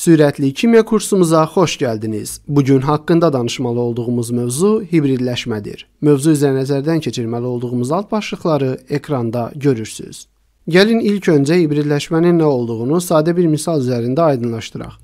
Sürətli kimya kursumuza xoş gəldiniz. Bu gün haqqında danışmalı olduğumuz mövzu hibridləşmədir. Mövzu üzrə nəzərdən keçirməli olduğumuz alt başlıqları ekranda görürsüz. Gəlin ilk öncə hibridləşmənin nə olduğunu sadə bir misal üzərində aydınlaşdıraq.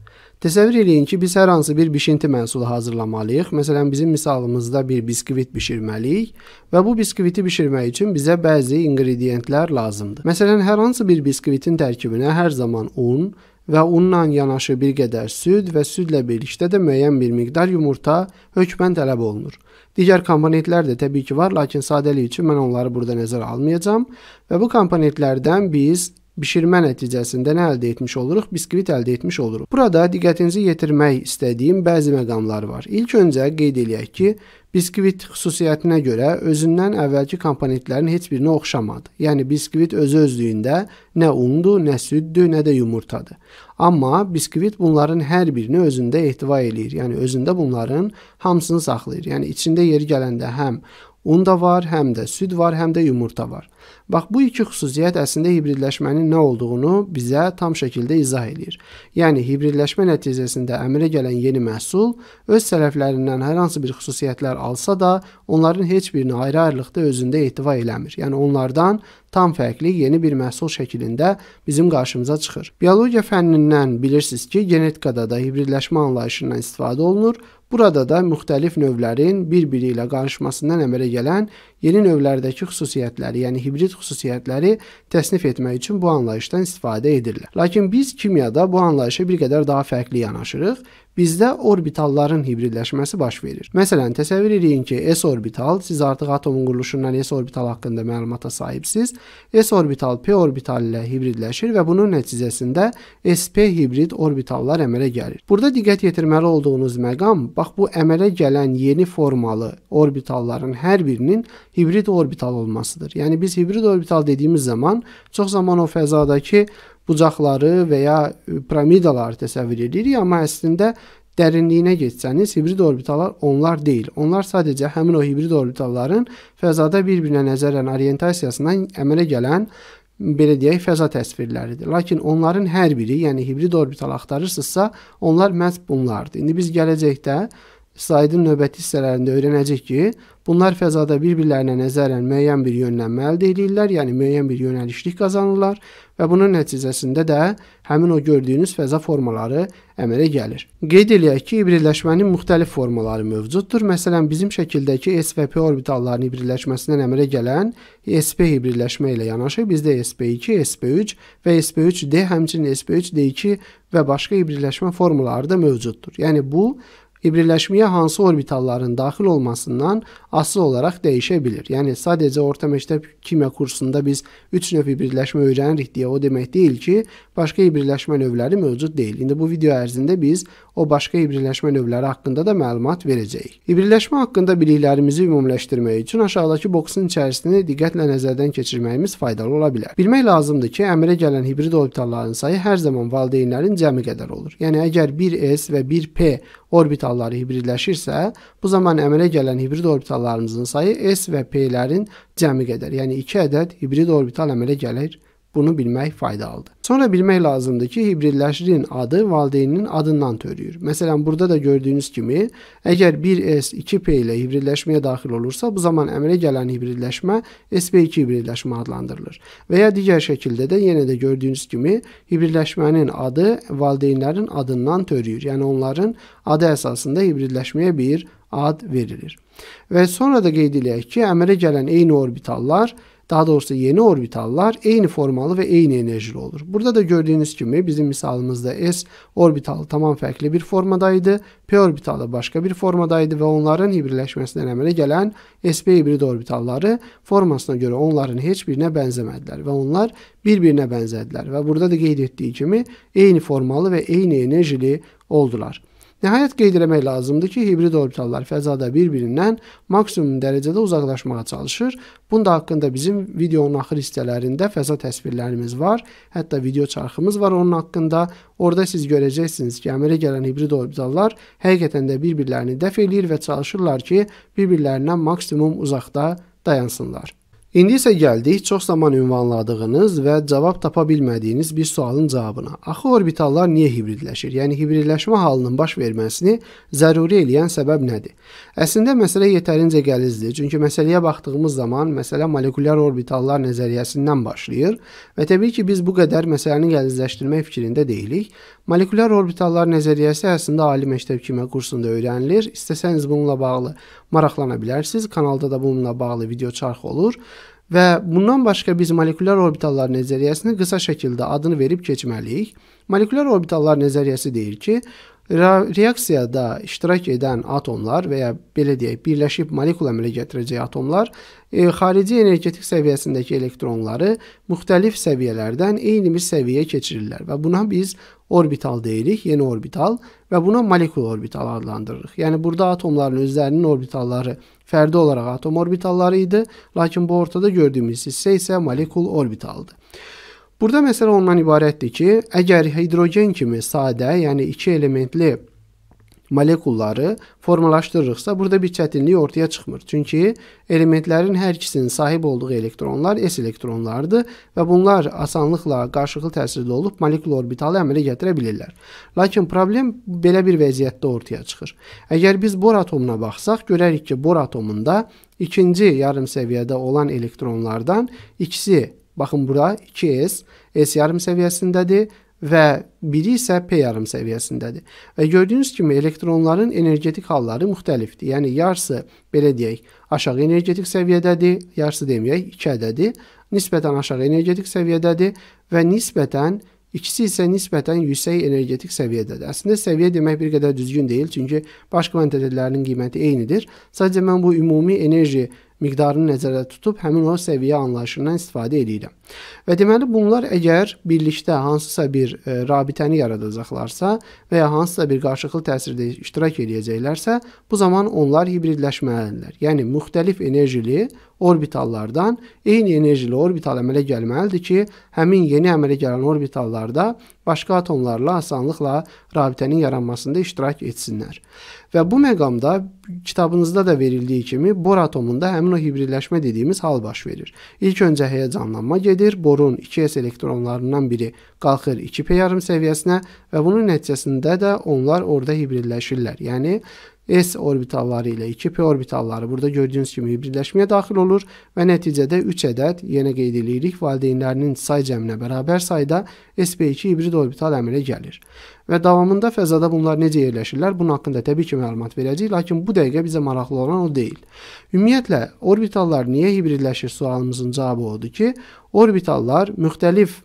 Təsəvvür eləyin ki, biz hər hansı bir bişinti məhsulu hazırlamalıyıq. Məsələn, bizim misalımızda bir biskvit bişirməliyik və bu biskviti bişirmək üçün bizə bəzi inqrediyentlər lazımdır. Məsələn, hər hansı bir biskvitin tərkibinə hər zaman un, və unla yanaşı bir qədər süd və südlə birlikdə də müəyyən bir miqdar yumurta hökmən tələb olunur. Digər komponentlər də təbii ki var, lakin sadəlik üçün mən onları burada nəzərə almayacağam və bu komponentlərdən biz bişirmə nəticəsində nə əldə etmiş oluruq? Biskvit əldə etmiş oluruq. Burada diqqətinizi yetirmək istədiyim bəzi məqamlar var. İlk öncə qeyd eləyək ki, biskvit xüsusiyyətinə görə özündən əvvəlki komponentlərin heç birinə oxşamadı. Yəni biskvit özü özlüyündə nə undu, nə süddü, nə də yumurtadır. Amma biskvit bunların hər birini özündə ehtiva eləyir. Yəni özündə bunların hamısını saxlayır. Yəni içində yeri gələndə həm un da var, həm də süd var, həm də yumurta var. Bax bu iki xüsusiyyət əslində hibridləşmənin nə olduğunu bizə tam şəkildə izah eləyir. Yəni hibridləşmə nəticəsində əmrə gələn yeni məhsul öz sələflərindən hər hansı bir xüsusiyyətlər alsa da, onların heç birini ayrı-ayrılıqda özündə ehtiva eləmir. Yəni onlardan tam fərqli yeni bir məhsul şəklində bizim qarşımıza çıxır. Biologiya fənnindən bilirsiniz ki, genetikada da hibridləşmə anlayışından istifadə olunur. Burada da müxtəlif növlərin bir-biri ilə qarışmasından əmələ gələn yeni növlərdəki xüsusiyyətləri, yəni hibrid xüsusiyyətləri təsnif etmək üçün bu anlayışdan istifadə edirlər. Lakin biz kimyada bu anlayışa bir qədər daha fərqli yanaşırıq bizdə orbitalların hibridləşməsi baş verir. Məsələn, təsəvvür eləyin ki, s orbital, siz artıq atomun quruluşundan s orbital haqqında məlumata sahibsiz. s orbital p orbital ilə hibridləşir və bunun nəticəsində sp hibrid orbitallar əmələ gəlir. Burada diqqət yetirməli olduğunuz məqam bax bu əmələ gələn yeni formalı orbitalların hər birinin hibrid orbital olmasıdır. Yəni biz hibrid orbital dediyimiz zaman çox zaman o fəzadakı bucaqları və ya e, piramidaları təsəvvür edirik, amma əslində dərinliyinə getsəniz, hibrid orbitallar onlar deyil. Onlar sadəcə həmin o hibrid orbitalların fəzada bir-birinə nəzərən orientasiyasından əmələ gələn belə deyək, fəza təsvirləridir. Lakin onların hər biri, yəni hibrid orbital axtarırsınızsa, onlar məhz bunlardır. İndi biz gələcəkdə Slaydın növbəti hissələrində öyrənəcək ki, bunlar fəzada bir-birlərinə nəzərən müəyyən bir yönlənmə əldə edirlər, yəni müəyyən bir yönəlişlik qazanırlar və bunun nəticəsində də həmin o gördüyünüz fəza formaları əmələ gəlir. Qeyd eləyək ki, hibridləşmənin müxtəlif formaları mövcuddur. Məsələn, bizim şəkildəki s və p orbitallarının hibridləşməsindən əmələ gələn sp hibridləşmə ilə yanaşı bizdə sp2, sp3 və sp3d, həmçinin sp3d2 və başqa hibridləşmə formaları da mövcuddur. Yəni bu Hibrləşməyə hansı orbitalların daxil olmasından asılı olaraq dəyişə bilir. Yəni sadəcə orta məktəb kimya kursunda biz 3 növ hibrləşmə öyrənirik deyə o demək deyil ki, başqa hibrləşmə növləri mövcud deyil. İndi bu video ərzində biz o başqa hibirləşmə növləri haqqında da məlumat verəcəyik. Hibirləşmə haqqında biliklərimizi ümumiləşdirmək üçün aşağıdakı boksun içərisini diqqətlə nəzərdən keçirməyimiz faydalı ola bilər. Bilmək lazımdır ki, əmrə gələn hibrid orbitalların sayı hər zaman valideynlərin cəmi qədər olur. Yəni əgər 1s və 1p orbitalları hibridləşirsə, bu zaman əmələ gələn hibrid orbitallarımızın sayı s və p-lərin cəmi qədər, yəni 2 ədəd hibrid orbital əmələ gəlir Bunu bilmək faydalıdır. Sonra bilmək lazımdır ki, hibridləşirin adı valideynin adından törüyür. Məsələn, burada da gördüyünüz kimi, əgər 1S 2P ilə hibridləşməyə daxil olursa, bu zaman əmələ gələn hibridləşmə SP2 hibridləşmə adlandırılır. Və ya digər şəkildə də yenə də gördüyünüz kimi, hibridləşmənin adı valideynlərin adından törüyür. Yəni onların adı əsasında hibridləşməyə bir ad verilir. Və sonra da qeyd eləyək ki, əmələ gələn eyni orbitallar Daha doğrusu yeni orbitallar eğni formalı ve eğni enerjili olur. Burada da gördüğünüz gibi bizim misalımızda S orbitalı tamam farklı bir formadaydı. P orbitalı başka bir formadaydı ve onların hibirleşmesinden emele gelen SP hibrid orbitalları formasına göre onların hiçbirine benzemediler ve onlar birbirine benzediler ve burada da qeyd etdiyi kimi eyni formalı ve eyni enerjili oldular. Nəhayət qeyd etmək lazımdır ki, hibrid orbitallar fəzada bir-birindən maksimum dərəcədə uzaqlaşmağa çalışır. Bunda haqqında bizim videonun axır hissələrində fəza təsvirlərimiz var, hətta video çarxımız var onun haqqında. Orda siz görəcəksiniz ki, əmələ gələn hibrid orbitallar həqiqətən də bir-birlərini dəf eləyir və çalışırlar ki, bir-birlərindən maksimum uzaqda dayansınlar. İndi isə gəldik çox zaman ünvanladığınız və cavab tapa bilmədiyiniz bir sualın cavabına. Axı orbitallar niyə hibridləşir? Yəni hibridləşmə halının baş verməsini zəruri eləyən səbəb nədir? Əslində məsələ yetərincə gəlizdir. Çünki məsələyə baxdığımız zaman məsələ molekulyar orbitallar nəzəriyyəsindən başlayır və təbii ki, biz bu qədər məsələni gəlizləşdirmək fikrində deyilik. Molekulyar orbitallar nəzəriyyəsi əslində ali məktəb kimya kursunda öyrənilir. İstəsəniz bununla bağlı maraqlana bilərsiniz. Kanalda da bununla bağlı video çarxı olur. Və bundan başqa biz molekulyar orbitallar nəzəriyyəsini qısa şəkildə adını verib keçməliyik. Molekulyar orbitallar nəzəriyyəsi deyir ki, reaksiyada iştirak edən atomlar və ya belə deyək, birləşib molekul əmələ gətirəcək atomlar e, xarici energetik səviyyəsindəki elektronları müxtəlif səviyyələrdən eyni bir səviyyəyə keçirirlər və buna biz orbital deyirik, yeni orbital və buna molekul orbital adlandırırıq. Yəni burada atomların özlərinin orbitalları fərdi olaraq atom orbitalları idi, lakin bu ortada gördüyümüz hissə isə molekul orbitaldır. Burada məsələ ondan ibarətdir ki, əgər hidrogen kimi sadə, yəni iki elementli molekulları formalaşdırırıqsa, burada bir çətinlik ortaya çıxmır. Çünki elementlərin hər ikisinin sahib olduğu elektronlar S elektronlardır və bunlar asanlıqla qarşılıqlı təsirli olub molekul orbitalı əmələ gətirə bilirlər. Lakin problem belə bir vəziyyətdə ortaya çıxır. Əgər biz bor atomuna baxsaq, görərik ki, bor atomunda ikinci yarım səviyyədə olan elektronlardan ikisi Baxın bura 2S, S yarım səviyyəsindədir və biri isə P yarım səviyyəsindədir. Və gördüyünüz kimi elektronların energetik halları müxtəlifdir. Yəni yarısı belə deyək, aşağı energetik səviyyədədir, yarısı deməyək 2 ədədir. Nisbətən aşağı energetik səviyyədədir və nisbətən İkisi isə nisbətən yüksək energetik səviyyədədir. Əslində səviyyə demək bir qədər düzgün deyil, çünki baş kvantitelərinin qiyməti eynidir. Sadəcə mən bu ümumi enerji enerji miqdarını nəzərdə tutub həmin o səviyyə anlayışından istifadə edirəm. Və deməli bunlar əgər birlikdə hansısa bir e, rabitəni yaradacaqlarsa və ya hansısa bir qarşılıqlı təsirdə iştirak edəcəklərsə, bu zaman onlar hibridləşməlidirlər. Yəni müxtəlif enerjili orbitallardan eyni enerjili orbital əmələ gəlməlidir ki, həmin yeni əmələ gələn orbitallarda başqa atomlarla asanlıqla rabitənin yaranmasında iştirak etsinlər. Və bu məqamda kitabınızda da verildiyi kimi bor atomunda həmin o hibridləşmə dediyimiz hal baş verir. İlk öncə həyəcanlanma gedir, borun 2s elektronlarından biri qalxır 2p yarım səviyyəsinə və bunun nəticəsində də onlar orada hibridləşirlər. Yəni S orbitalları ilə 2p orbitalları burada gördüyünüz kimi birləşməyə daxil olur və nəticədə 3 ədəd, yenə yəni qeyd edirik, valideynlərinin say cəminə bərabər sayda SP2 hibrid orbital əmələ gəlir. Və davamında fəzada bunlar necə yerləşirlər? Bunun haqqında təbii ki, məlumat verəcəyik, lakin bu dəqiqə bizə maraqlı olan o deyil. Ümumiyyətlə, orbitallar niyə hibridləşir sualımızın cavabı odur ki, orbitallar müxtəlif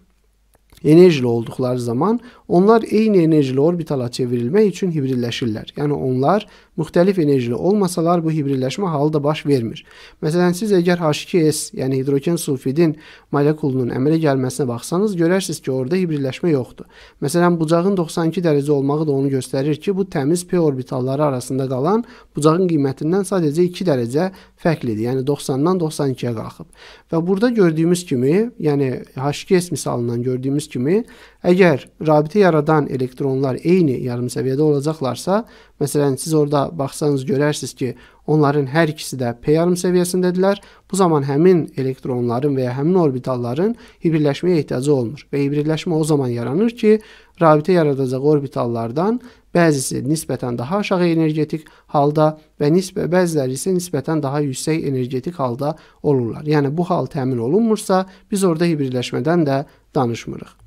enerjili olduqları zaman Onlar eyni enerjili orbitala çevrilmək üçün hibridləşirlər. Yəni onlar müxtəlif enerjili olmasalar bu hibridləşmə halı da baş vermir. Məsələn, siz əgər H2S, yəni hidrogen sulfidin molekulunun əmələ gəlməsinə baxsanız, görərsiniz ki, orada hibridləşmə yoxdur. Məsələn, bucağın 92 dərəcə olmağı da onu göstərir ki, bu təmiz p orbitalları arasında qalan bucağın qiymətindən sadəcə 2 dərəcə fərqlidir. Yəni 90-dan 92-yə qalxıb. Və burada gördüyümüz kimi, yəni H2S misalından gördüyümüz kimi, əgər rabitə yaradan elektronlar eyni yarımsəviyyədə olacaqlarsa, məsələn siz orada baxsanız görərsiniz ki, onların hər ikisi də p yarımsəviyyəsindədirlər. Bu zaman həmin elektronların və ya həmin orbitalların hibridləşməyə ehtiyacı olmur və hibridləşmə o zaman yaranır ki, rabitə yaradacaq orbitallardan bəzisi nisbətən daha aşağı energetik halda və nisbə bəziləri isə nisbətən daha yüksək energetik halda olurlar. Yəni bu hal təmin olunmursa, biz orada hibridləşmədən də danışmırıq.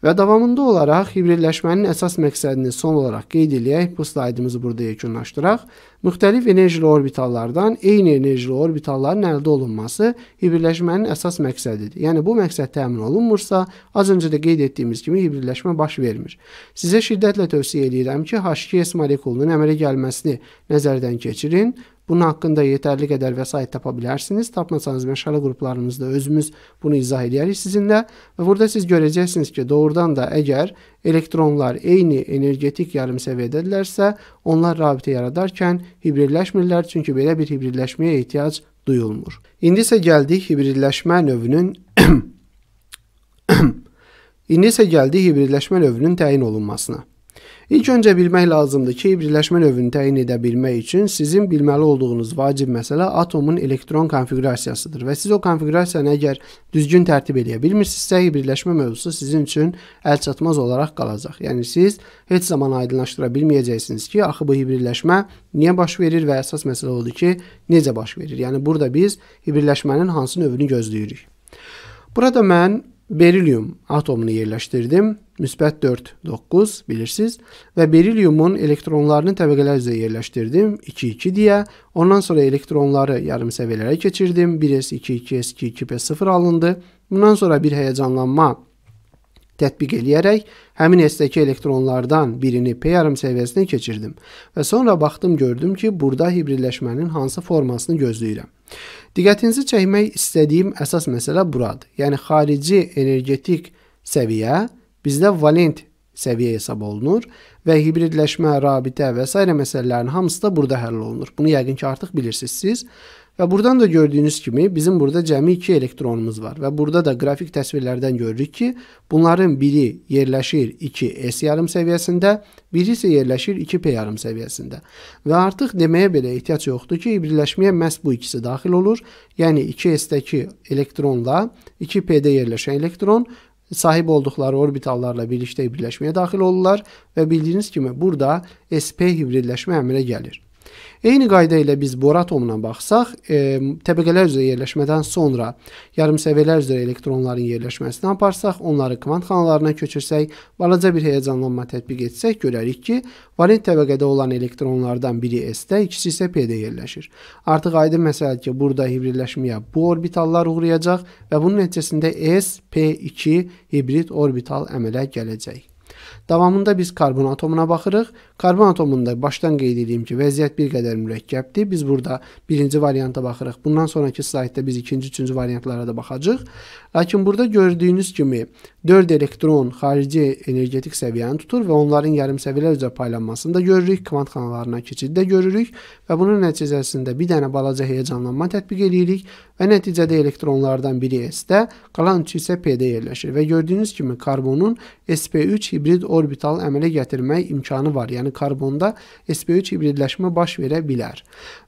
Və davamında olaraq hibridləşmənin əsas məqsədini son olaraq qeyd eləyək, bu slaydımızı burada yekunlaşdıraq. Müxtəlif enerjili orbitallardan eyni enerjili orbitalların əldə olunması hibridləşmənin əsas məqsədidir. Yəni bu məqsəd təmin olunmursa, az öncə də qeyd etdiyimiz kimi hibridləşmə baş vermir. Sizə şiddətlə tövsiyə edirəm ki, H2S molekulunun əmələ gəlməsini nəzərdən keçirin Bunun haqqında yetərli qədər vəsait tapa bilərsiniz. Tapmasanız məşğələ qruplarımızda özümüz bunu izah edərik sizinlə və burada siz görəcəksiniz ki, doğrudan da əgər elektronlar eyni energetik yarımsəviyyədədirlərsə, onlar rabitə yaradarkən hibridləşmirlər, çünki belə bir hibridləşməyə ehtiyac duyulmur. İndi isə gəldik hibridləşmə növünün İndi isə gəldik hibridləşmə növünün təyin olunmasına. İlk öncə bilmək lazımdır ki, birləşmə növünü təyin edə bilmək üçün sizin bilməli olduğunuz vacib məsələ atomun elektron konfiqurasiyasıdır və siz o konfiqurasiyanı əgər düzgün tərtib edə bilmirsinizsə, birləşmə mövzusu sizin üçün əlçatmaz olaraq qalacaq. Yəni siz heç zaman aydınlaşdıra bilməyəcəksiniz ki, axı bu hibirləşmə niyə baş verir və əsas məsələ odur ki, necə baş verir. Yəni burada biz hibirləşmənin hansı növünü gözləyirik. Burada mən berilium atomunu yerləşdirdim müsbət 4, 9 bilirsiniz və berilyumun elektronlarını təbəqələr üzrə yerləşdirdim. 2, 2 deyə. Ondan sonra elektronları yarım səviyyələrə keçirdim. 1s, 2, 2s, 2, 2p0 alındı. Bundan sonra bir həyəcanlanma tətbiq eləyərək həmin S-dəki elektronlardan birini P yarım səviyyəsinə keçirdim və sonra baxdım gördüm ki, burada hibridləşmənin hansı formasını gözləyirəm. Diqqətinizi çəkmək istədiyim əsas məsələ buradır. Yəni xarici energetik səviyyə Bizdə valent səviyyə hesab olunur və hibridləşmə, rabitə və s. məsələlərin hamısı da burada həll olunur. Bunu yəqin ki, artıq bilirsiniz siz. Və buradan da gördüyünüz kimi bizim burada cəmi 2 elektronumuz var və burada da qrafik təsvirlərdən görürük ki, bunların biri yerləşir 2S yarım səviyyəsində, biri isə yerləşir 2P yarım səviyyəsində. Və artıq deməyə belə ehtiyac yoxdur ki, hibridləşməyə məhz bu ikisi daxil olur. Yəni 2S-dəki elektronla 2P-də yerləşən elektron sahib olduqları orbitallarla birlikdə hibridləşməyə daxil olurlar və bildiyiniz kimi burada SP hibridləşmə əmrə gəlir. Eyni qayda ilə biz bor atomuna baxsaq, e, təbəqələr üzrə yerləşmədən sonra yarımsəviyyələr üzrə elektronların yerləşməsini aparsaq, onları kvant xanalarına köçürsək, balaca bir həyəcanlanma tətbiq etsək, görərik ki, valent təbəqədə olan elektronlardan biri S-də, ikisi isə P-də yerləşir. Artıq aydın məsələdir ki, burada hibridləşməyə bu orbitallar uğrayacaq və bunun nəticəsində S, P2 hibrid orbital əmələ gələcək. Davamında biz karbon atomuna baxırıq. Karbon atomunda başdan qeyd edeyim ki, vəziyyət bir qədər mürəkkəbdir. Biz burada birinci varianta baxırıq. Bundan sonraki slaydda biz ikinci, üçüncü variantlara da baxacağıq. Lakin burada gördüyünüz kimi 4 elektron xarici energetik səviyyəni tutur və onların yarımsəviyyelər üzrə paylanmasını da görürük, kvant xanalarına keçid də görürük və bunun nəticəsində bir dənə balaca heyecanlanma tətbiq edirik və nəticədə elektronlardan biri S-də, qalan üçü isə P-də yerləşir və gördüyünüz kimi karbonun sp3 hibrid orbital əmələ gətirmək imkanı var. Yəni karbonda sp3 hibridləşmə baş verə bilər.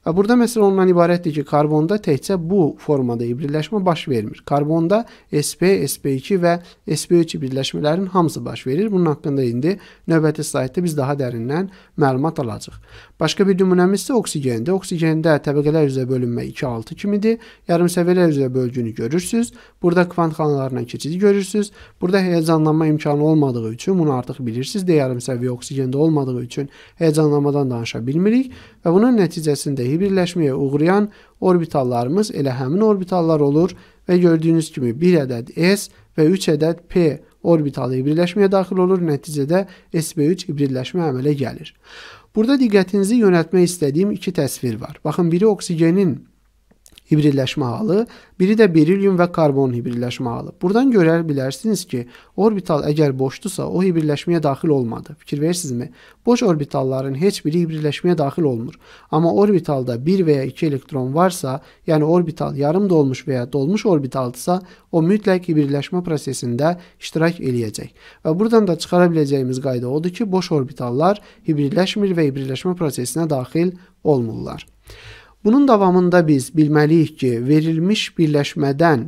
Və burada məsələ ondan ibarətdir ki, karbonda təkcə bu formada hibridləşmə baş vermir. Karbonda sp, sp2 və sp3 hibridləşmələrin hamısı baş verir. Bunun haqqında indi növbəti saytda biz daha dərindən məlumat alacağıq. Başqa bir nümunəmiz isə oksigendə. Oksigendə təbəqələr üzrə bölünmə 2-6 kimidir. Yarımsəviyyələr üzrə bölgünü görürsüz. Burada kvant xanalarından keçidi görürsüz. Burada həyəcanlanma imkanı olmadığı üçün bunu artıq bilirsiniz. Də yarımsəviyyə oksigendə olmadığı üçün həyəcanlanmadan danışa bilmirik və bunun nəticəsində hibirləşməyə uğrayan orbitallarımız elə həmin orbitallar olur və gördüyünüz kimi 1 ədəd S və 3 ədəd P orbitalı hibrilləşməyə daxil olur. Nəticədə SB3 hibrilləşmə əmələ gəlir. Burada diqqətinizi yönəltmək istədiyim iki təsvir var. Baxın, biri oksigenin hibridləşmə halı, biri də berilyum və karbon hibridləşmə halı. Buradan görə bilərsiniz ki, orbital əgər boşdursa, o hibridləşməyə daxil olmadı. Fikir verirsinizmi? Boş orbitalların heç biri hibridləşməyə daxil olmur. Amma orbitalda 1 və ya 2 elektron varsa, yəni orbital yarım dolmuş və ya dolmuş orbitaldırsa, o mütləq hibridləşmə prosesində iştirak eləyəcək. Və buradan da çıxara biləcəyimiz qayda odur ki, boş orbitallar hibridləşmir və hibridləşmə prosesinə daxil olmurlar. Bunun davamında biz bilməliyik ki, verilmiş birləşmədən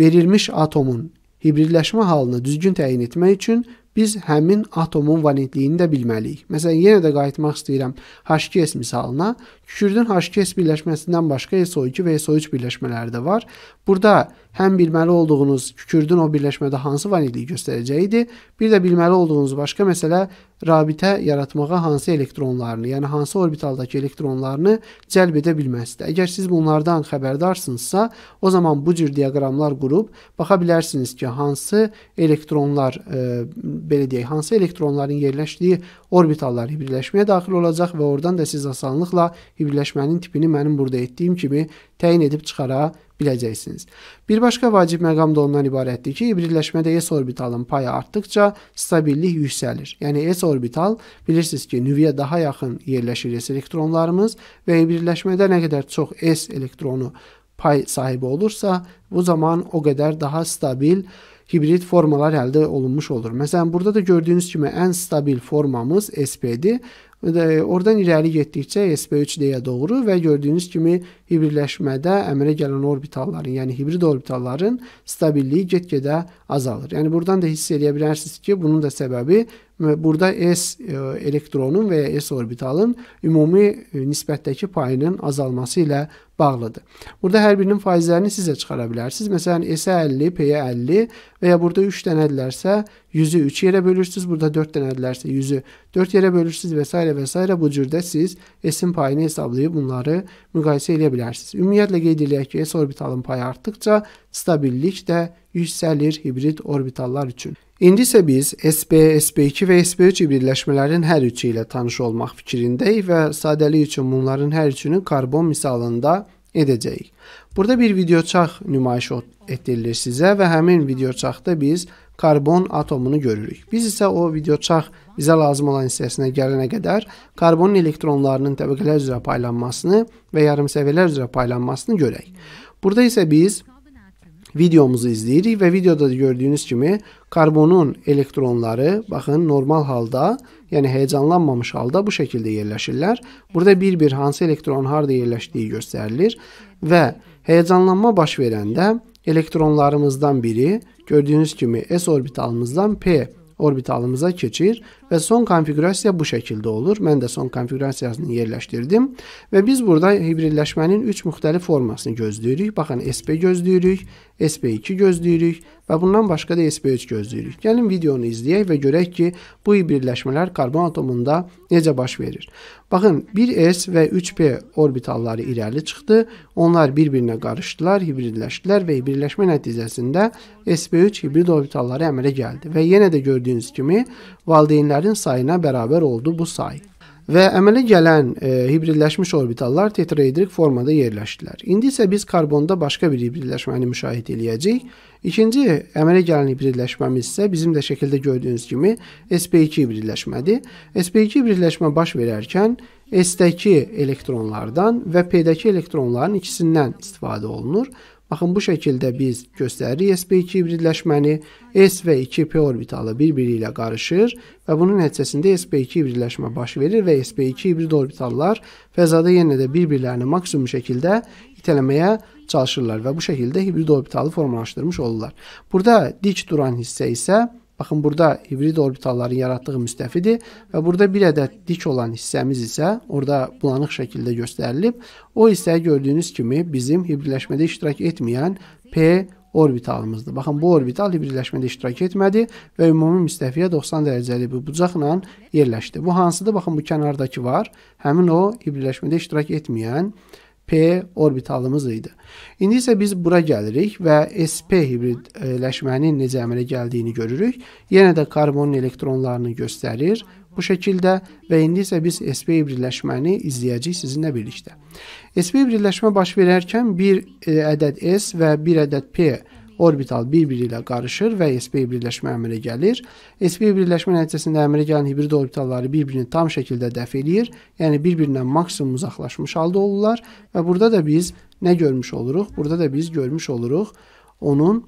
verilmiş atomun hibridləşmə halını düzgün təyin etmək üçün biz həmin atomun valentliyini də bilməliyik. Məsələn, yenə də qayıtmaq istəyirəm H2S misalına. Kükürdün H2S birləşməsindən başqa SO2 və SO3 birləşmələri də var. Burada həm bilməli olduğunuz kükürdün o birləşmədə hansı vanilliyi göstərəcəyidir, bir də bilməli olduğunuz başqa məsələ rabitə yaratmağa hansı elektronlarını, yəni hansı orbitaldakı elektronlarını cəlb edə bilməsidir. Əgər siz bunlardan xəbərdarsınızsa, o zaman bu cür diaqramlar qurub baxa bilərsiniz ki, hansı elektronlar, e, belə deyək, hansı elektronların yerləşdiyi orbitallar hibirləşməyə daxil olacaq və oradan da siz asanlıqla hibirləşmənin tipini mənim burada etdiyim kimi təyin edib çıxara biləcəksiniz. Bir başqa vacib məqam da ondan ibarətdir ki, hibridləşmədə S orbitalın payı artdıkca stabillik yüksəlir. Yəni S orbital bilirsiniz ki, nüvəyə daha yaxın yerləşir S elektronlarımız və hibridləşmədə nə qədər çox S elektronu pay sahibi olursa, bu zaman o qədər daha stabil hibrid formalar əldə olunmuş olur. Məsələn, burada da gördüyünüz kimi ən stabil formamız SP-dir. E, oradan irəli getdikcə SP3D-yə doğru və gördüyünüz kimi hibridləşmədə əmələ gələn orbitalların, yəni hibrid orbitalların stabilliyi get-gedə azalır. Yəni buradan da hiss edə bilərsiniz ki, bunun da səbəbi e, burada S e, elektronun və ya S orbitalın ümumi nisbətdəki payının azalması ilə bağlıdır. Burada hər birinin faizlərini sizə çıxara bilərsiniz. Məsələn, S-ə 50, P-yə 50 və ya burada 3 dənədilərsə 100-ü 3 yerə bölürsüz, burada 4 dənədilərsə 100-ü 4 yerə bölürsüz və s. və s. bu cürdə siz S-in payını hesablayıb bunları müqayisə edə bilərsiniz. Ümumiyyətlə qeyd edək ki, S orbitalın payı artdıkca stabillik də yüksəlir hibrid orbitallar üçün. İndi isə biz SB, SB2 və SB3 hibridləşmələrin hər üçü ilə tanış olmaq fikrindəyik və sadəlik üçün bunların hər üçünü karbon misalında edəcəyik. Burada bir videoçaq nümayiş etdirilir sizə və həmin videoçaqda biz karbon atomunu görürük. Biz isə o videoçaq bizə lazım olan hissəsinə gələnə qədər karbon elektronlarının təbəqələr üzrə paylanmasını və yarımsəviyyələr üzrə paylanmasını görək. Burada isə biz videomuzu izleyirik ve videoda gördüğünüz gibi karbonun elektronları bakın normal halda yani heyecanlanmamış halda bu şekilde yerleşirler. Burada bir bir hansı elektron harda yerleştiği gösterilir ve heyecanlanma baş verəndə elektronlarımızdan biri gördüğünüz gibi s orbitalımızdan p orbitalımıza keçir və son konfiqurasiya bu şəkildə olur. Mən də son konfiqurasiyasını yerləşdirdim və biz burada hibridləşmənin 3 müxtəlif formasını gözləyirik. Baxın, SP gözləyirik, SP2 gözləyirik və bundan başqa da SP3 gözləyirik. Gəlin videonu izləyək və görək ki, bu birləşmələr karbon atomunda necə baş verir. Baxın, 1s və 3p orbitalları irəli çıxdı. Onlar bir-birinə qarışdılar, hibridləşdilər və hibridləşmə nəticəsində SP3 hibrid orbitalları əmələ gəldi və yenə də gördüyünüz kimi valideynlərin sayına bərabər oldu bu sayı və əmələ gələn e, hibridləşmiş orbitallar tetraedrik formada yerləşdilər. İndi isə biz karbonda başqa bir hibridləşməni yəni müşahidə eləyəcəyik. İkinci əmələ gələn hibridləşməmiz isə bizim də şəkildə gördüyünüz kimi sp2 hibridləşmədir. sp2 hibridləşmə baş verərkən S-dəki elektronlardan və P-dəki elektronların ikisindən istifadə olunur. Baxın, bu şəkildə biz göstəririk sp2 hibridləşməni, s və 2p orbitalı bir-biri ilə qarışır və bunun nəticəsində sp2 hibridləşmə baş verir və sp2 hibrid orbitallar fəzada yenə də bir-birlərini maksimum şəkildə itələməyə çalışırlar və bu şəkildə hibrid orbitalı formalaşdırmış olurlar. Burada dik duran hissə isə Baxın burada hibrid orbitalların yaratdığı müstəfidir və burada bir ədəd dik olan hissəmiz isə orada bulanıq şəkildə göstərilib. O isə gördüyünüz kimi bizim hibridləşmədə iştirak etməyən P orbitalımızdır. Baxın bu orbital hibridləşmədə iştirak etmədi və ümumi müstəfiyə 90 dərəcəlik bir bucaqla yerləşdi. Bu hansıdır? Baxın bu kənardakı var. Həmin o hibridləşmədə iştirak etməyən P orbitalımız idi. İndi isə biz bura gəlirik və SP hibridləşmənin necə əmələ gəldiyini görürük. Yenə də karbonun elektronlarını göstərir bu şəkildə və indi isə biz SP hibridləşməni izləyəcəyik sizinlə birlikdə. SP hibridləşmə baş verərkən bir e, ədəd S və bir ədəd P orbital bir-biri ilə qarışır və SP birləşmə əmri gəlir. SP birləşmə nəticəsində əmri gələn hibrid orbitalları bir-birini tam şəkildə dəf eləyir, yəni bir-birindən maksimum uzaqlaşmış halda olurlar və burada da biz nə görmüş oluruq? Burada da biz görmüş oluruq onun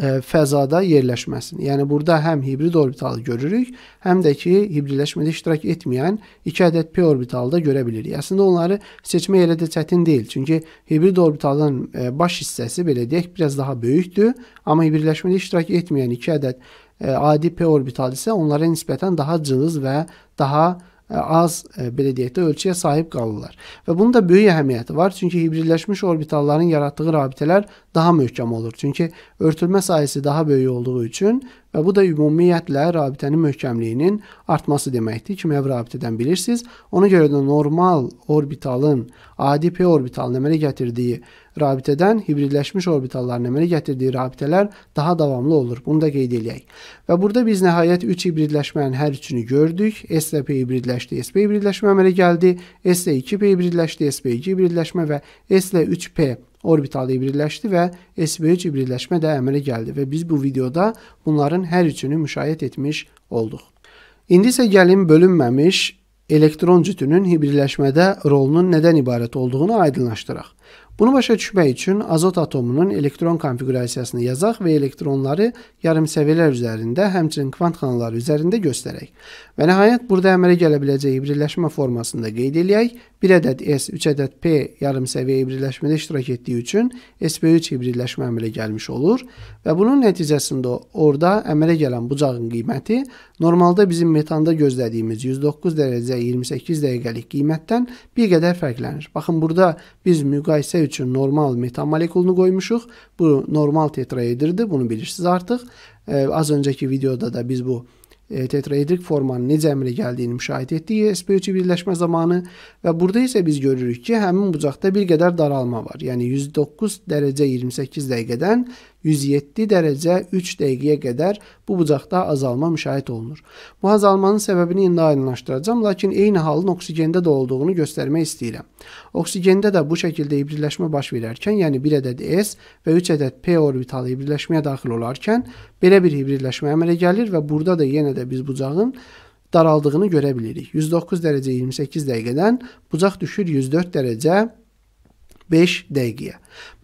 E, fəzada yerləşməsini. Yəni burada həm hibrid orbitalı görürük, həm də ki, hibridləşmədə iştirak etməyən 2 ədəd p orbitalı da görə bilirik. Əslində onları seçmək elə də çətin deyil. Çünki hibrid orbitalın e, baş hissəsi belə deyək, biraz daha böyükdür, amma hibridləşmədə iştirak etməyən 2 ədəd e, adi p orbitalı isə onlara nisbətən daha cılız və daha E, az e, belediyette ölçüye sahip kaldılar. Ve bunun da böyük var. çünkü hibridləşmiş orbitalların yarattığı rabiteler daha möhkəm olur. çünkü örtülme sayısı daha böyük olduğu için. və bu da ümumiyyətlə rabitənin möhkəmliyinin artması deməkdir. Kimyəvi rabitədən bilirsiniz. Ona görə də normal orbitalın adi p orbitalının əmələ gətirdiyi rabitədən hibridləşmiş orbitalların əmələ gətirdiyi rabitələr daha davamlı olur. Bunu da qeyd eləyək. Və burada biz nəhayət 3 hibridləşmənin hər üçünü gördük. S ilə P hibridləşdi, SP hibridləşmə əmələ gəldi. S ilə 2P hibridləşdi, SP2 hibridləşmə və S ilə 3P orbital hibridləşdi və S-böyük hibridləşmə də əmələ gəldi və biz bu videoda bunların hər üçünü müşahidə etmiş olduq. İndi isə gəlin bölünməmiş elektron cütünün hibridləşmədə rolunun nədən ibarət olduğunu aydınlaşdıraq. Bunu başa düşmək üçün azot atomunun elektron konfiqurasiyasını yazaq və elektronları yarımsəviyyələr üzərində, həmçinin kvant xanaları üzərində göstərək. Və nəhayət burada əmələ gələ biləcək hibridləşmə formasında qeyd eləyək 1 ədəd S, 3 ədəd P yarım səviyyə hibridləşmədə iştirak etdiyi üçün SP3 hibridləşmə əmələ gəlmiş olur və bunun nəticəsində orada əmələ gələn bucağın qiyməti normalda bizim metanda gözlədiyimiz 109 dərəcə 28 dəqiqəlik qiymətdən bir qədər fərqlənir. Baxın, burada biz müqayisə üçün normal metan molekulunu qoymuşuq. Bu normal tetraedirdir, bunu bilirsiniz artıq. Ə, az öncəki videoda da biz bu E, tetraedrik formanın necə əmələ gəldiyini müşahidə etdik SPO2 birləşmə zamanı və burada isə biz görürük ki, həmin bucaqda bir qədər daralma var. Yəni 109 dərəcə 28 dəqiqədən 107 dərəcə 3 dəqiqəyə qədər bu bucaqda azalma müşahidə olunur. Bu azalmanın səbəbini indi aydınlaşdıracağam, lakin eyni halın oksigendə də olduğunu göstərmək istəyirəm. Oksigendə də bu şəkildə hibridləşmə baş verərkən, yəni 1 ədəd S və 3 ədəd P orbitalı hibridləşməyə daxil olarkən belə bir hibridləşmə əmələ gəlir və burada da yenə də biz bucağın daraldığını görə bilirik. 109 dərəcə 28 dəqiqədən bucaq düşür 104 dərəcə 5 dəqiqəyə.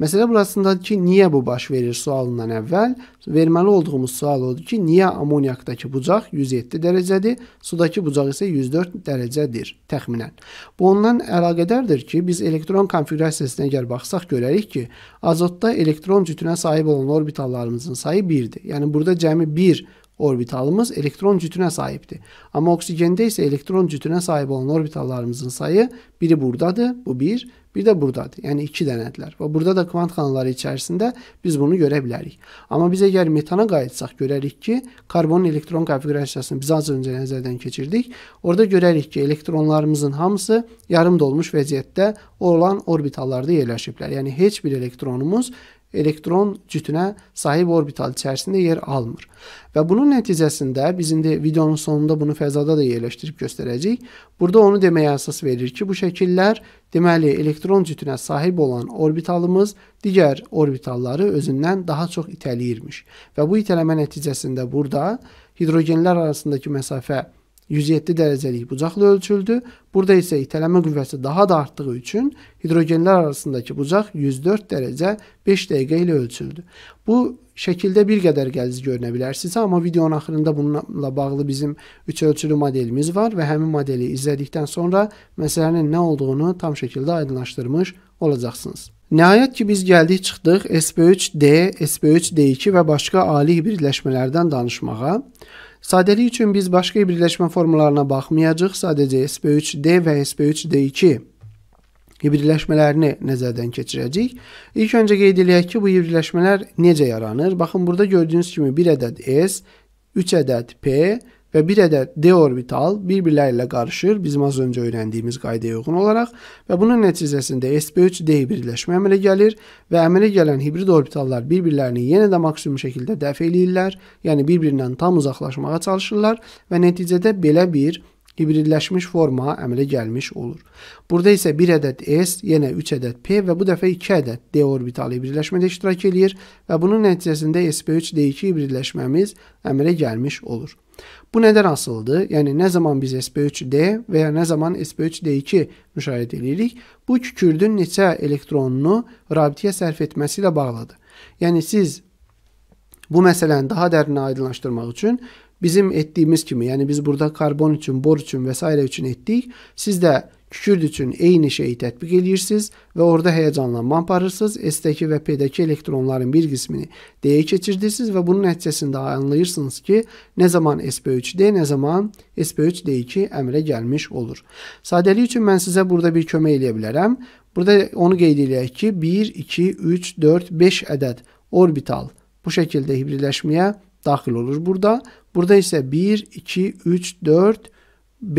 Məsələ burasındadır ki, niyə bu baş verir sualından əvvəl verməli olduğumuz sual odur ki, niyə amoniakdakı bucaq 107 dərəcədir, sudakı bucaq isə 104 dərəcədir təxminən. Bu ondan əlaqədardır ki, biz elektron konfiqurasiyasına əgər baxsaq görərik ki, azotda elektron cütünə sahib olan orbitallarımızın sayı 1-dir. Yəni burada cəmi 1 orbitalımız elektron cütünə sahibdir. Amma oksigendə isə elektron cütünə sahib olan orbitallarımızın sayı biri burdadır, bu bir, bir də burdadır. Yəni 2 dənədirlər. Və burada da kvant xanları içərisində biz bunu görə bilərik. Amma biz əgər metana qayıtsaq görərik ki, karbonun elektron konfiqurasiyasını biz az öncə nəzərdən keçirdik. Orada görərik ki, elektronlarımızın hamısı yarım dolmuş vəziyyətdə olan orbitallarda yerləşiblər. Yəni heç bir elektronumuz elektron cütünə sahib orbital içərisində yer almır. Və bunun nəticəsində biz indi videonun sonunda bunu fəzada da yerləşdirib göstərəcəyik. Burada onu deməyə əsas verir ki, bu şəkillər deməli elektron cütünə sahib olan orbitalımız digər orbitalları özündən daha çox itələyirmiş. Və bu itələmə nəticəsində burada hidrogenlər arasındakı məsafə 107 dərəcəlik bucaqla ölçüldü. Burada isə itələmə qüvvəsi daha da artdığı üçün hidrogenlər arasındakı bucaq 104 dərəcə 5 dəqiqə ilə ölçüldü. Bu şəkildə bir qədər qəliz görünə bilərsinizsə, amma videonun axırında bununla bağlı bizim üç ölçülü modelimiz var və həmin modeli izlədikdən sonra məsələnin nə olduğunu tam şəkildə aydınlaşdırmış olacaqsınız. Nəhayət ki biz gəldik çıxdıq SP3D, SP3D2 və başqa ali hibridləşmələrdən danışmağa. Sadəlik üçün biz başqa hibridləşmə formalarına baxmayacaq, sadəcə SP3D və SP3D2 hibridləşmələrini nəzərdən keçirəcəyik. İlk öncə qeyd eləyək ki, bu hibridləşmələr necə yaranır? Baxın, burada gördüyünüz kimi 1 ədəd S, 3 ədəd P, və bir ədəd d orbital bir-birləri ilə qarışır bizim az öncə öyrəndiyimiz qaydaya uyğun olaraq və bunun nəticəsində sp3d hibridləşmə əmələ gəlir və əmələ gələn hibrid orbitallar bir-birlərini yenə də maksimum şəkildə dəf eləyirlər, yəni bir-birindən tam uzaqlaşmağa çalışırlar və nəticədə belə bir hibridləşmiş forma əmələ gəlmiş olur. Burada isə 1 ədəd S, yenə 3 ədəd P və bu dəfə 2 ədəd D orbitalı hibridləşmədə iştirak eləyir və bunun nəticəsində SP3D2 hibridləşməmiz əmələ gəlmiş olur. Bu nədən asılıdır? Yəni nə zaman biz SP3D və ya nə zaman SP3D2 müşahidə edirik, bu kükürdün neçə elektronunu rabitəyə sərf etməsi ilə bağlıdır. Yəni siz bu məsələni daha dərinə aydınlaşdırmaq üçün Bizim etdiyimiz kimi, yəni biz burada karbon üçün, bor üçün vesairə üçün etdik. Siz də kükürt üçün eyni şeyi tətbiq edirsiniz və orada həyəcanlanma aparırsınız. S-dəki və P-dəki elektronların bir qismini D-yə keçirirsiniz və bunun nəticəsində anlayırsınız ki, nə zaman SP3D, nə zaman SP3D2 əmrə gəlmiş olur. Sadəlik üçün mən sizə burada bir kömək eləyə bilərəm. Burada onu qeyd eləyək ki, 1, 2, 3, 4, 5 ədəd orbital bu şəkildə hibridləşməyə daxil olur burada. Burada isə 1, 2, 3, 4,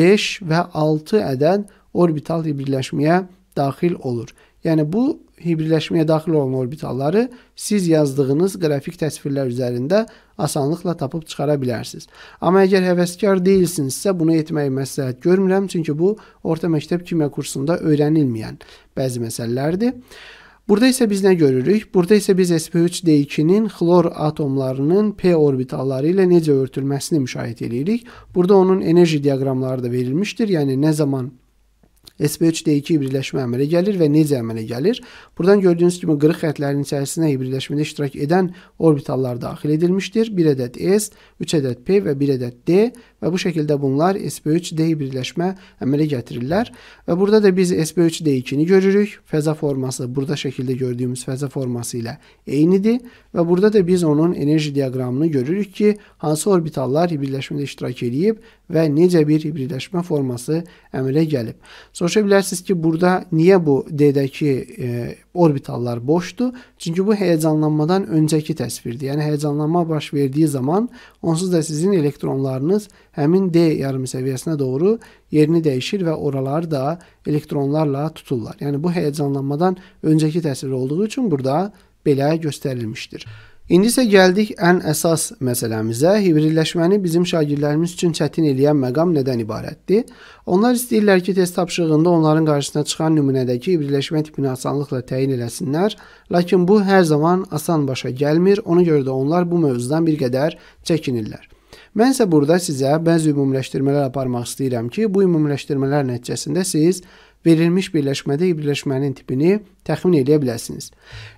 5 və 6 ədəd orbital hibirləşməyə daxil olur. Yəni bu hibirləşməyə daxil olan orbitalları siz yazdığınız qrafik təsvirlər üzərində asanlıqla tapıb çıxara bilərsiniz. Amma əgər həvəskar deyilsinizsə bunu etməyi məsləhət görmürəm, çünki bu orta məktəb kimya kursunda öyrənilməyən bəzi məsələlərdir. Burada isə biz nə görürük? Burada isə biz sp3d2-nin xlor atomlarının p orbitalları ilə necə örtülməsini müşahidə edirik. Burada onun enerji diaqramları da verilmişdir. Yəni nə zaman SB3D2 hibridləşmə əmələ gəlir və necə əmələ gəlir? Buradan gördüyünüz kimi qırıq xətlərin içərisinə hibridləşmədə iştirak edən orbitallar daxil edilmişdir. 1 ədəd S, 3 ədəd P və 1 ədəd D və bu şəkildə bunlar SB3D hibridləşmə əmələ gətirirlər. Və burada da biz SB3D2-ni görürük. Fəza forması burada şəkildə gördüyümüz fəza forması ilə eynidir və burada da biz onun enerji diaqramını görürük ki, hansı orbitallar hibridləşmədə iştirak edib və necə bir hibridləşmə forması əmələ gəlib. Sonra Soruşa bilərsiniz ki, burada niyə bu D-dəki e, orbitallar boşdur? Çünki bu həyecanlanmadan öncəki təsvirdir. Yəni həyecanlanma baş verdiyi zaman onsuz da sizin elektronlarınız həmin D yarım səviyyəsinə doğru yerini dəyişir və oraları da elektronlarla tuturlar. Yəni bu həyecanlanmadan öncəki təsvir olduğu üçün burada belə göstərilmişdir. İndi isə gəldik ən əsas məsələmizə. Hibrilləşməni bizim şagirdlərimiz üçün çətin eləyən məqam nədən ibarətdir? Onlar istəyirlər ki, test tapşırığında onların qarşısına çıxan nümunədəki hibrilləşmə tipini asanlıqla təyin eləsinlər, lakin bu hər zaman asan başa gəlmir. Ona görə də onlar bu mövzudan bir qədər çəkinirlər. Mən isə burada sizə bəzi ümumləşdirmələr aparmaq istəyirəm ki, bu ümumləşdirmələr nəticəsində siz verilmiş birləşmədə birləşmənin tipini təxmin edə bilərsiniz.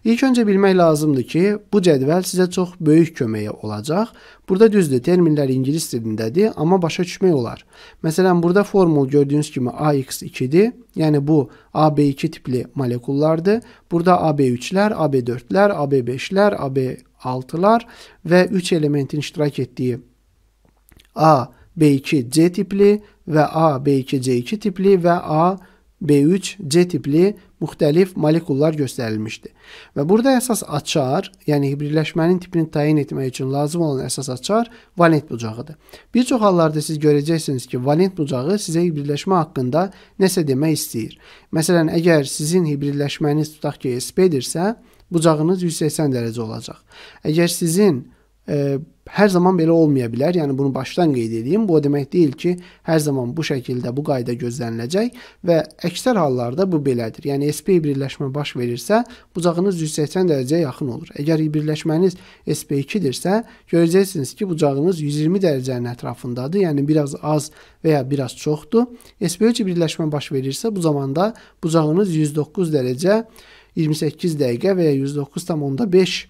İlk öncə bilmək lazımdır ki, bu cədvəl sizə çox böyük köməyə olacaq. Burada düzdür, terminlər ingilis dilindədir, amma başa düşmək olar. Məsələn, burada formul gördüyünüz kimi AX2-dir. Yəni bu AB2 tipli molekullardır. Burada AB3-lər, AB4-lər, AB5-lər, AB6-lar və 3 elementin iştirak etdiyi A B2C tipli və A B2C2 tipli və A B3, C tipli müxtəlif molekullar göstərilmişdi. Və burada əsas açar, yəni hibridləşmənin tipini təyin etmək üçün lazım olan əsas açar valent bucağıdır. Bir çox hallarda siz görəcəksiniz ki, valent bucağı sizə hibridləşmə haqqında nəsə demək istəyir. Məsələn, əgər sizin hibridləşməniz tutaq ki, SP-dirsə, bucağınız 180 dərəcə olacaq. Əgər sizin E, hər zaman belə olmaya bilər. Yəni bunu başdan qeyd edeyim. Bu o demək deyil ki, hər zaman bu şəkildə bu qayda gözləniləcək və əksər hallarda bu belədir. Yəni SP birləşmə baş verirsə, bucağınız 180 dərəcəyə yaxın olur. Əgər birləşməniz SP2-dirsə, görəcəksiniz ki, bucağınız 120 dərəcənin ətrafındadır. Yəni biraz az və ya biraz çoxdur. SP3 birləşmə baş verirsə, bu zamanda bucağınız 109 dərəcə 28 dəqiqə və ya 109.5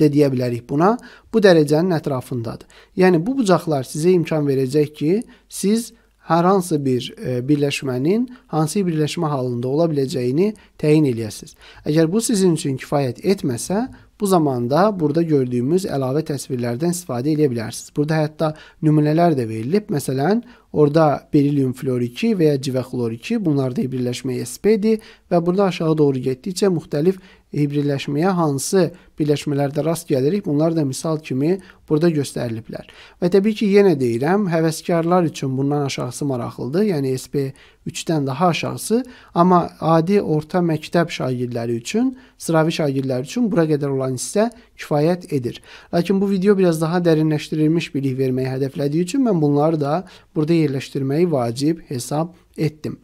də deyə bilərik buna. Bu dərəcənin ətrafındadır. Yəni bu bucaqlar sizə imkan verəcək ki, siz hər hansı bir e, birləşmənin hansı birləşmə halında ola biləcəyini təyin eləyəsiniz. Əgər bu sizin üçün kifayət etməsə, bu zamanda burada gördüyümüz əlavə təsvirlərdən istifadə edə bilərsiniz. Burada hətta nümunələr də verilib. Məsələn, orada berilium flor 2 və ya civəxlor 2 bunlar da birləşməyə SP-dir və burada aşağı doğru getdikcə müxtəlif hibriləşməyə hansı birləşmələrdə rast gəlirik? Bunlar da misal kimi burada göstəriliblər. Və təbii ki, yenə deyirəm, həvəskarlar üçün bundan aşağısı maraqlıdır. Yəni SP 3-dən daha aşağısı, amma adi orta məktəb şagirdləri üçün, sıravi şagirdlər üçün bura qədər olan hissə kifayət edir. Lakin bu video biraz daha dərinləşdirilmiş bilik verməyi hədəflədiyi üçün mən bunları da burada yerləşdirməyi vacib hesab etdim.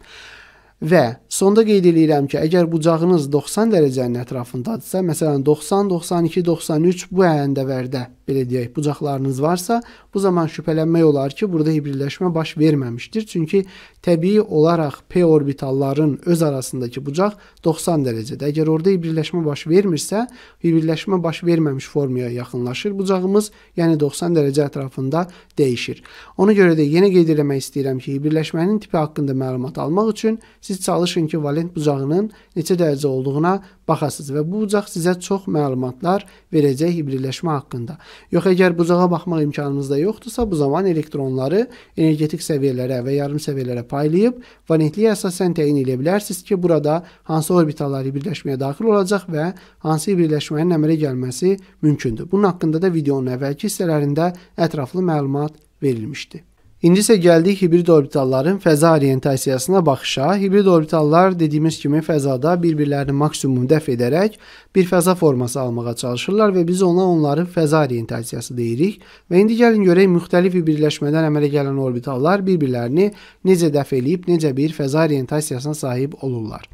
Və sonda qeyd eləyirəm ki, əgər bucağınız 90 dərəcənin ətrafındadırsa, məsələn 90, 92, 93 bu həndəvərdə belə deyək, bucaqlarınız varsa, bu zaman şübhələnmək olar ki, burada hibridləşmə baş verməmişdir. Çünki təbii olaraq p orbitalların öz arasındakı bucaq 90 dərəcədə. Əgər orada hibridləşmə baş vermirsə, hibridləşmə baş verməmiş formaya yaxınlaşır bucağımız, yəni 90 dərəcə ətrafında dəyişir. Ona görə də yenə qeyd etmək istəyirəm ki, hibridləşmənin tipi haqqında məlumat almaq üçün siz çalışın ki, valent bucağının neçə dərəcə olduğuna baxasınız və bu bucaq sizə çox məlumatlar verəcək hibridləşmə haqqında. Yox əgər bucağa baxmaq imkanınız da yoxdursa, bu zaman elektronları energetik səviyyələrə və yarım səviyyələrə paylayıb valentliyə əsasən təyin edə bilərsiniz ki, burada hansı orbitallar hibridləşməyə daxil olacaq və hansı hibridləşmənin əmələ gəlməsi mümkündür. Bunun haqqında da videonun əvvəlki hissələrində ətraflı məlumat verilmişdi. İndi isə gəldik hibrid orbitalların fəza orientasiyasına baxışa. Hibrid orbitallar dediyimiz kimi fəzada bir-birlərini maksimum dəf edərək bir fəza forması almağa çalışırlar və biz ona onların fəza orientasiyası deyirik. Və indi gəlin görək müxtəlif bir birləşmədən əmələ gələn orbitallar bir-birlərini necə dəf eləyib, necə bir fəza orientasiyasına sahib olurlar.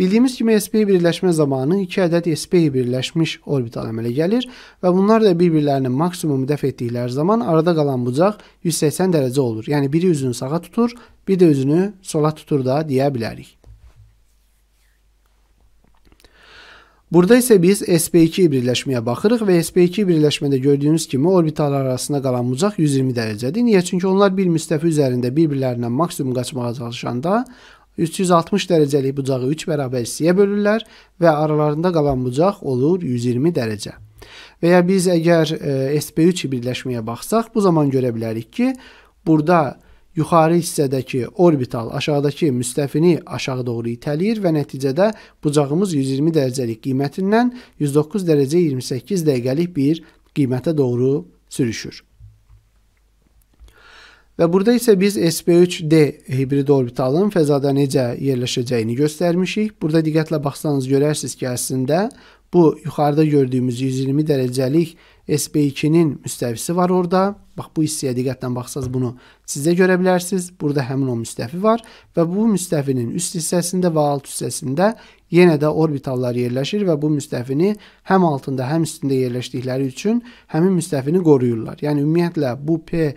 Bildiyimiz kimi SP birləşmə zamanı 2 ədəd SP birləşmiş orbital əmələ gəlir və bunlar da bir-birlərini maksimum dəf etdikləri zaman arada qalan bucaq 180 dərəcə olur. Yəni biri üzünü sağa tutur, bir də üzünü sola tutur da deyə bilərik. Burada isə biz SP2 birləşməyə baxırıq və SP2 birləşmədə gördüyünüz kimi orbitallar arasında qalan bucaq 120 dərəcədir. Niyə? Çünki onlar bir müstəfi üzərində bir-birlərindən maksimum qaçmağa çalışanda 360 dərəcəlik bucağı 3 bərabər hissəyə bölürlər və aralarında qalan bucaq olur 120 dərəcə. Və ya biz əgər e, SP3 birləşməyə baxsaq, bu zaman görə bilərik ki, burada yuxarı hissədəki orbital aşağıdakı müstəfini aşağı doğru itələyir və nəticədə bucağımız 120 dərəcəlik qiymətindən 109 dərəcə 28 dəqiqəlik bir qiymətə doğru sürüşür. Və burada isə biz SP3D hibrid orbitalın fəzada necə yerləşəcəyini göstərmişik. Burada diqqətlə baxsanız görərsiniz ki, əslində bu yuxarıda gördüyümüz 120 dərəcəlik SP2-nin müstəvisi var orada. Bax bu hissəyə diqqətlə baxsanız bunu sizə görə bilərsiniz. Burada həmin o müstəvi var və bu müstəvinin üst hissəsində və alt hissəsində yenə də orbitallar yerləşir və bu müstəvini həm altında, həm üstündə yerləşdikləri üçün həmin müstəvini qoruyurlar. Yəni ümumiyyətlə bu P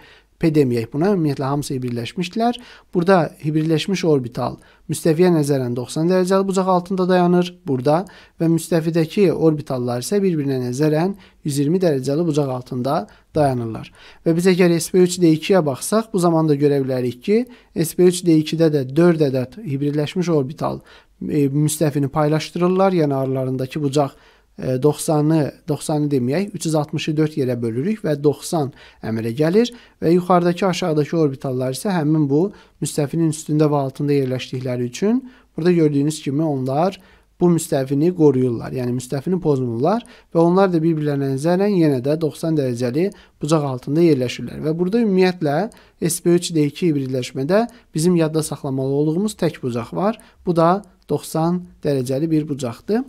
P deməyək buna, ümumiyyətlə hamısı hibirləşmişdilər. Burada hibirləşmiş orbital müstəviyə nəzərən 90 dərəcəli bucaq altında dayanır burada və müstəvidəki orbitallar isə bir-birinə nəzərən 120 dərəcəli bucaq altında dayanırlar. Və biz əgər SP3D2-yə baxsaq, bu zaman da görə bilərik ki, SP3D2-də də 4 ədəd hibirləşmiş orbital e, müstəfini paylaşdırırlar, yəni aralarındakı bucaq 90-ı 90-ı deməyək, 360-ı 4 yerə bölürük və 90 əmələ gəlir və yuxarıdakı aşağıdakı orbitallar isə həmin bu müstəvinin üstündə və altında yerləşdikləri üçün burada gördüyünüz kimi onlar bu müstəvini qoruyurlar. Yəni müstəvini pozmurlar və onlar da bir-birlərinə nəzərən yenə də 90 dərəcəli bucaq altında yerləşirlər. Və burada ümumiyyətlə SP3D2 hibridləşmədə bizim yadda saxlamalı olduğumuz tək bucaq var. Bu da 90 dərəcəli bir bucaqdır.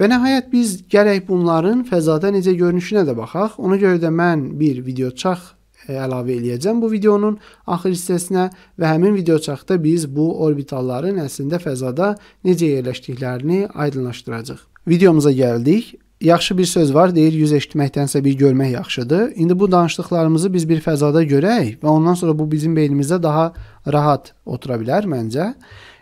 Və nəhayət biz gərək bunların fəzada necə görünüşünə də baxaq. Ona görə də mən bir videoçaq e, əlavə eləyəcəm bu videonun axır hissəsinə və həmin videoçaqda biz bu orbitalların əslində fəzada necə yerləşdiklərini aydınlaşdıracağıq. Videomuza gəldik. Yaxşı bir söz var, deyir, yüz eşitməkdənsə bir görmək yaxşıdır. İndi bu danışdıqlarımızı biz bir fəzada görək və ondan sonra bu bizim beynimizdə daha rahat otura bilər məncə.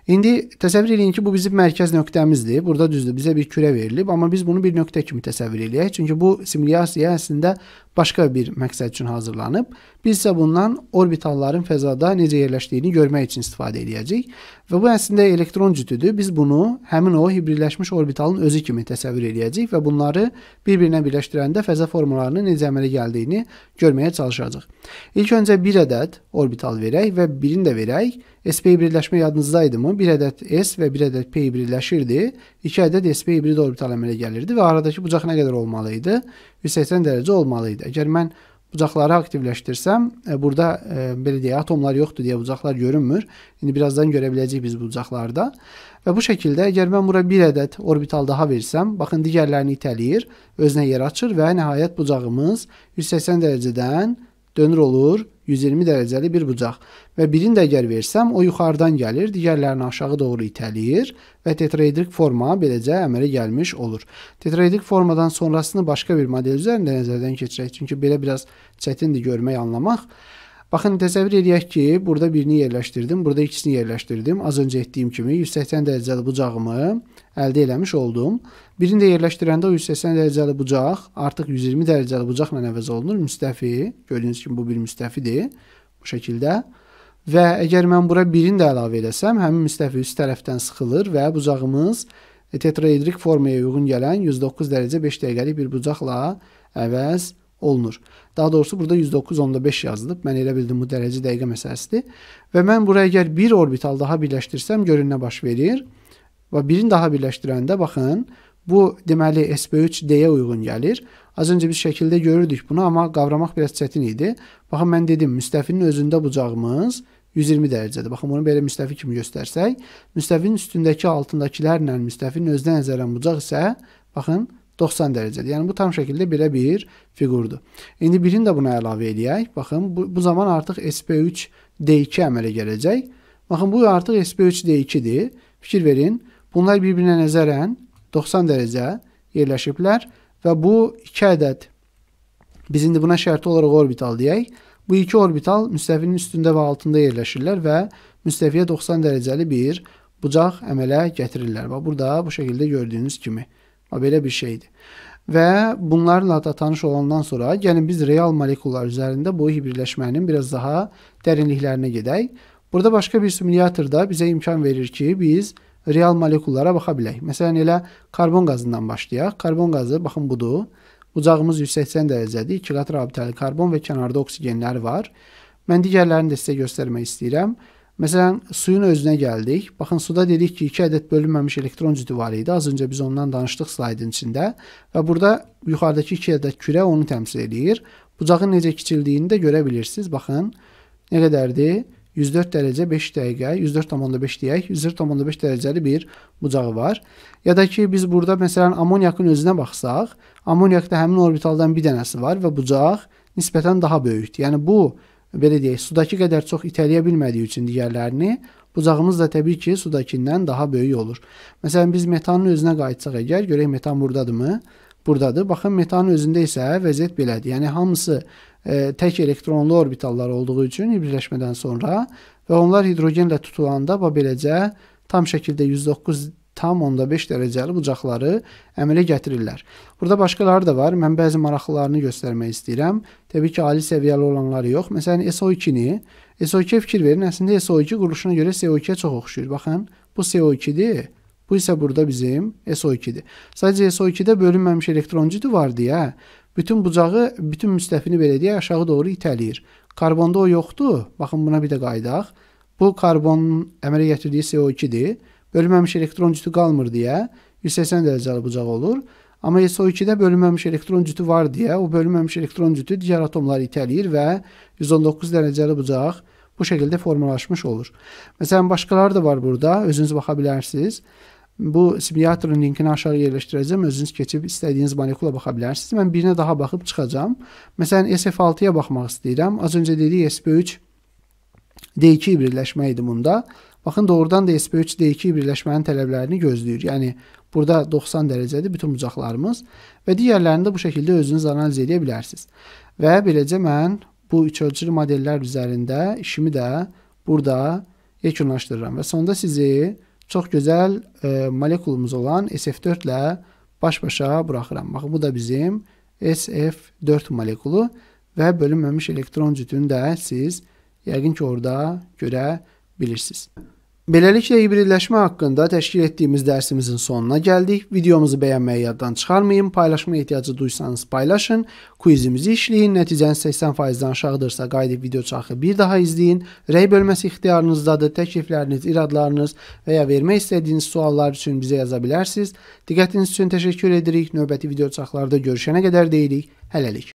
İndi təsəvvür eləyin ki, bu bizim mərkəz nöqtəmizdir. Burada düzdür, bizə bir kürə verilib, amma biz bunu bir nöqtə kimi təsəvvür eləyək. Çünki bu simulyasiya əslində başqa bir məqsəd üçün hazırlanıb. Biz isə bundan orbitalların fəzada necə yerləşdiyini görmək üçün istifadə edəcəyik. Və bu əslində elektron cütüdür. Biz bunu həmin o hibridləşmiş orbitalın özü kimi təsəvvür eləyəcəyik və bunları bir-birinə birləşdirəndə fəzə formalarının necə əmələ gəldiyini görməyə çalışacağıq. İlk öncə bir ədəd orbital verək və birini də verək. SP hibridləşmə yadınızdaydımı? Bir ədəd S və bir ədəd P hibridləşirdi. 2 ədəd SP hibrid orbital əmələ gəlirdi və aradakı bucaq nə qədər olmalı idi? 180 dərəcə olmalı idi. Əgər mən bucaqları aktivləşdirsəm, e, burada e, belə deyək, atomlar yoxdur deyə bucaqlar görünmür. İndi birazdan görə biləcəyik biz bu bucaqlarda. Və bu şəkildə əgər mən bura bir ədəd orbital daha versəm, baxın digərlərini itələyir, özünə yer açır və nəhayət bucağımız 180 dərəcədən dönür olur 120 dərəcəli bir bucaq və birini də əgər versəm o yuxarıdan gəlir, digərlərini aşağı doğru itələyir və tetraedrik forma beləcə əmələ gəlmiş olur. Tetraedrik formadan sonrasını başqa bir model üzərində nəzərdən keçirək, çünki belə biraz çətindir görmək, anlamaq. Baxın, təsəvvür edək ki, burada birini yerləşdirdim, burada ikisini yerləşdirdim. Az öncə etdiyim kimi 180 dərəcəli bucağımı əldə eləmiş oldum. Birini də yerləşdirəndə o 180 dərəcəli bucaq artıq 120 dərəcəli bucaqla əvəz olunur. Müstəfi, gördüyünüz kimi bu bir müstəfidir bu şəkildə. Və əgər mən bura birini də əlavə eləsəm, həmin müstəfi üst tərəfdən sıxılır və bucağımız tetraedrik formaya uyğun gələn 109 dərəcə 5 dəqiqəlik bir bucaqla əvəz olunur. Daha doğrusu burada 109.5 yazılıb. Mən elə bildim bu dərəcə dəqiqə məsələsidir. Və mən bura əgər bir orbital daha birləşdirsəm, görün nə baş verir? Və birini daha birləşdirəndə baxın, bu deməli SP3D-yə uyğun gəlir. Az öncə biz şəkildə görürdük bunu, amma qavramaq biraz çətin idi. Baxın mən dedim, müstəfinin özündə bucağımız 120 dərəcədir. Baxın bunu belə müstəfi kimi göstərsək, müstəfinin üstündəki altındakilərlə müstəfinin özünə nəzərən bucaq isə baxın 90 dərəcədir. Yəni bu tam şəkildə belə bir fiqurdur. İndi birini də buna əlavə eləyək. Baxın bu, bu zaman artıq SP3D2 əmələ gələcək. Baxın bu artıq SP3D2-dir. Fikir verin. Bunlar bir-birinə nəzərən 90 dərəcə yerləşiblər və bu 2 ədəd biz indi buna şərti olaraq orbital deyək. Bu iki orbital müstəvinin üstündə və altında yerləşirlər və müstəviyə 90 dərəcəli bir bucaq əmələ gətirirlər. Və burada bu şəkildə gördüyünüz kimi və belə bir şeydir. Və bunlarla da tanış olandan sonra gəlin yəni biz real molekullar üzərində bu hibirləşmənin biraz daha dərinliklərinə gedək. Burada başqa bir simulyatorda bizə imkan verir ki, biz real molekullara baxa bilək. Məsələn, elə karbon qazından başlayaq. Karbon qazı baxın budur. Bucağımız 180 dərəcədir. 2 qat rabitəli karbon və kənarda oksigenlər var. Mən digərlərini də sizə göstərmək istəyirəm. Məsələn, suyun özünə gəldik. Baxın, suda dedik ki, 2 ədəd bölünməmiş elektron cütü var idi. Az öncə biz ondan danışdıq slaydın içində və burada yuxarıdakı 2 ədəd kürə onu təmsil edir. Bucağın necə kiçildiyini də görə bilirsiniz. Baxın, nə qədərdir? 104 dərəcə 5 dəqiqə, 104,5 deyək, 104,5 dərəcəli bir bucağı var. Ya da ki, biz burada məsələn amoniakın özünə baxsaq, amoniakda həmin orbitaldan bir dənəsi var və bucaq nisbətən daha böyükdür. Yəni bu belə deyək, sudakı qədər çox itələyə bilmədiyi üçün digərlərini bucağımız da təbii ki, sudakindən daha böyük olur. Məsələn biz metanın özünə qayıtsaq əgər, görək metan burdadırmı? Burdadır. Baxın metanın özündə isə vəziyyət belədir. Yəni hamısı E, tək elektronlu orbitallar olduğu üçün hibirləşmədən sonra və onlar hidrogenlə tutulanda və beləcə tam şəkildə 109 tam onda 5 dərəcəli bucaqları əmələ gətirirlər. Burada başqaları da var. Mən bəzi maraqlılarını göstərmək istəyirəm. Təbii ki, ali səviyyəli olanları yox. Məsələn, SO2-ni, SO2-yə fikir verin. Əslində SO2 quruluşuna görə CO2-yə çox oxşayır. Baxın, bu CO2-dir. Bu isə burada bizim SO2-dir. Sadəcə SO2-də bölünməmiş elektroncudu var deyə Bütün bucağı, bütün müstəfini belə deyək, aşağı doğru itələyir. Karbonda o yoxdur. Baxın buna bir də qayıdaq. Bu karbonun əmələ gətirdiyi CO2-dir. Bölünməmiş elektron cütü qalmır deyə 180 dərəcəli bucaq olur. Amma SO2-də bölünməmiş elektron cütü var deyə o bölünməmiş elektron cütü digər atomları itələyir və 119 dərəcəli bucaq bu şəkildə formalaşmış olur. Məsələn, başqaları da var burada, özünüz baxa bilərsiniz. Bu simulyatorun linkini aşağı yerləşdirəcəm. Özünüz keçib istədiyiniz molekula baxa bilərsiniz. Mən birinə daha baxıb çıxacağam. Məsələn, SF6-ya baxmaq istəyirəm. Az öncə dedik SP3 D2 birləşmə idi bunda. Baxın, doğrudan da SP3 D2 birləşmənin tələblərini gözləyir. Yəni burada 90 dərəcədir bütün bucaqlarımız və digərlərini də bu şəkildə özünüz analiz edə bilərsiniz. Və beləcə mən bu üç ölçülü modellər üzərində işimi də burada yekunlaşdırıram və sonda sizi çox gözəl e, molekulumuz olan SF4 ilə baş-başa buraxıram. Bax, bu da bizim SF4 molekulu və bölünməmiş elektron cütünü də siz yəqin ki, orada görə bilirsiniz. Beləliklə hibridləşmə haqqında təşkil etdiyimiz dərsimizin sonuna gəldik. Videomuzu bəyənməyi yaddan çıxarmayın, paylaşma ehtiyacı duysanız paylaşın, quizimizi işləyin, nəticəniz 80%-dən aşağıdırsa qayıdıb video çarxı bir daha izləyin. Rəy bölməsi ixtiyarınızdadır, təklifləriniz, iradlarınız və ya vermək istədiyiniz suallar üçün bizə yaza bilərsiniz. Diqqətiniz üçün təşəkkür edirik, növbəti video çarxlarda görüşənə qədər deyirik, hələlik.